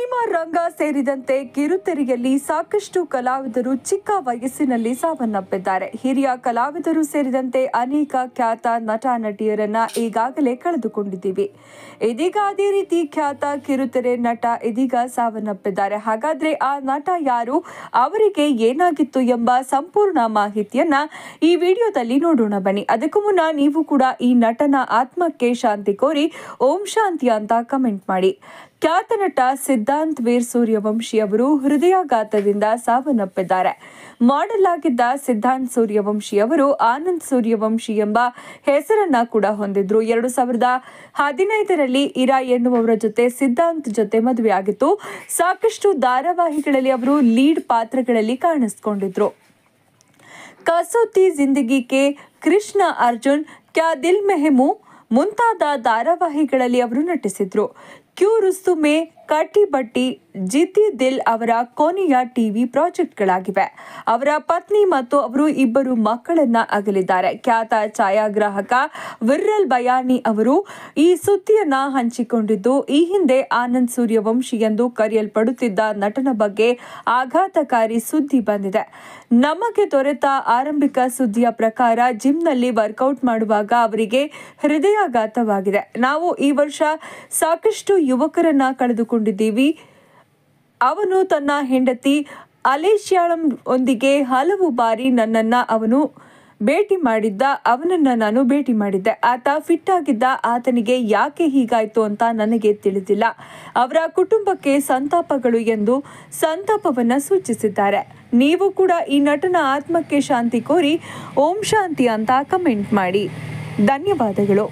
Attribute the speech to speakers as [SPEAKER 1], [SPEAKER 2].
[SPEAKER 1] cinema ರಂಗ ಸೇರಿದಂತೆ ಕಿರುತೆರೆಯಲ್ಲಿ ಸಾಕಷ್ಟು ಕಲಾವಿದರು ಚಿಕ್ಕ ವಯಸ್ಸಿನಲ್ಲಿ ಸಾವನ್ನಪ್ಪಿದ್ದಾರೆ ಹಿರಿಯ ಕಲಾವಿದರು ಸೇರಿದಂತೆ ಅನೇಕ ಖ್ಯಾತ ನಟ ನಟಿಯರನ್ನ ಈಗಾಗಲೇ ಕಳೆದುಕೊಂಡಿದ್ದೀವಿ ಇದೀಗ ಅದೇ ರೀತಿ ಖ್ಯಾತ ಕಿರುತೆರೆ ನಟ ಇದೀಗ ಸಾವನ್ನಪ್ಪಿದ್ದಾರೆ ಹಾಗಾದ್ರೆ ಆ ನಟ ಯಾರು ಅವರಿಗೆ ಏನಾಗಿತ್ತು ಎಂಬ ಸಂಪೂರ್ಣ ಮಾಹಿತಿಯನ್ನ ಈ ವಿಡಿಯೋದಲ್ಲಿ ನೋಡೋಣ ಬನ್ನಿ ಅದಕ್ಕೂ ಮುನ್ನ ನೀವು ಕೂಡ ಈ ನಟನ ಆತ್ಮಕ್ಕೆ ಶಾಂತಿ ಕೋರಿ ಓಂ ಶಾಂತಿ ಅಂತ ಕಮೆಂಟ್ ಮಾಡಿ ಖ್ಯಾತ ನಟ ಸಿದ್ಧಾಂತ್ ವೀರ್ ಸೂರ್ಯವಂಶಿ ಅವರು ಹೃದಯಾಘಾತದಿಂದ ಸಾವನ್ನಪ್ಪಿದ್ದಾರೆ ಮಾಡಲ್ ಆಗಿದ್ದ ಸಿದ್ಧಾಂತ್ ಸೂರ್ಯವಂಶಿ ಅವರು ಆನಂದ್ ಸೂರ್ಯವಂಶಿ ಎಂಬ ಹೆಸರನ್ನ ಕೂಡ ಹೊಂದಿದ್ರು ಎರಡು ಸಾವಿರದ ಹದಿನೈದರಲ್ಲಿ ಇರಾ ಎನ್ನುವವರ ಜೊತೆ ಸಿದ್ಧಾಂತ್ ಜೊತೆ ಮದುವೆಯಾಗಿತ್ತು ಸಾಕಷ್ಟು ಧಾರಾವಾಹಿಗಳಲ್ಲಿ ಅವರು ಲೀಡ್ ಪಾತ್ರಗಳಲ್ಲಿ ಕಾಣಿಸಿಕೊಂಡಿದ್ರು ಕಸೋತಿ ಜಿಂದಗಿ ಕೆ ಕೃಷ್ಣ ಅರ್ಜುನ್ ಕ್ಯಾ ದಿಲ್ ಮೆಹಮು ಮುಂತಾದ ಧಾರಾವಾಹಿಗಳಲ್ಲಿ ಅವರು ನಟಿಸಿದ್ರು ಕ್ಯೂ ರುಸ್ತುಮೆ ಕಟ್ಟಿ ಬಟ್ಟಿ ಜಿತಿ ದಿಲ್ ಅವರ ಕೊನೆಯ ಟಿವಿ ಪ್ರಾಜೆಕ್ಟ್ಗಳಾಗಿವೆ ಅವರ ಪತ್ನಿ ಮತ್ತು ಅವರು ಇಬ್ಬರು ಮಕ್ಕಳನ್ನ ಅಗಲಿದ್ದಾರೆ ಖ್ಯಾತ ಛಾಯಾಗ್ರಾಹಕ ವಿರ್ರಲ್ ಬಯಾನಿ ಅವರು ಈ ಸುದ್ದಿಯನ್ನ ಹಂಚಿಕೊಂಡಿದ್ದು ಈ ಹಿಂದೆ ಆನಂದ್ ಸೂರ್ಯವಂಶಿ ಎಂದು ಕರೆಯಲ್ಪಡುತ್ತಿದ್ದ ನಟನ ಬಗ್ಗೆ ಆಘಾತಕಾರಿ ಸುದ್ದಿ ಬಂದಿದೆ ನಮಗೆ ದೊರೆತ ಆರಂಭಿಕ ಸುದ್ದಿಯ ಪ್ರಕಾರ ಜಿಮ್ನಲ್ಲಿ ವರ್ಕೌಟ್ ಮಾಡುವಾಗ ಅವರಿಗೆ ಹೃದಯಾಘಾತವಾಗಿದೆ ನಾವು ಈ ವರ್ಷ ಸಾಕಷ್ಟು ಯುವಕರನ್ನ ಕಳೆದುಕೊಂಡಿದ್ದೀವಿ ಅವನು ತನ್ನ ಹೆಂಡತಿ ಅಲೇಶ್ಯಾಳಂ ಒಂದಿಗೆ ಹಲವು ಬಾರಿ ನನ್ನನ್ನು ಅವನು ಭೇಟಿ ಮಾಡಿದ್ದ ಅವನನ್ನು ನಾನು ಭೇಟಿ ಮಾಡಿದ್ದೆ ಆತ ಫಿಟ್ ಆಗಿದ್ದ ಆತನಿಗೆ ಯಾಕೆ ಹೀಗಾಯಿತು ಅಂತ ನನಗೆ ತಿಳಿದಿಲ್ಲ ಅವರ ಕುಟುಂಬಕ್ಕೆ ಸಂತಾಪಗಳು ಎಂದು ಸಂತಾಪವನ್ನು ಸೂಚಿಸಿದ್ದಾರೆ ನೀವು ಕೂಡ ಈ ನಟನ ಆತ್ಮಕ್ಕೆ ಶಾಂತಿ ಕೋರಿ ಓಂ ಶಾಂತಿ ಅಂತ ಕಮೆಂಟ್ ಮಾಡಿ ಧನ್ಯವಾದಗಳು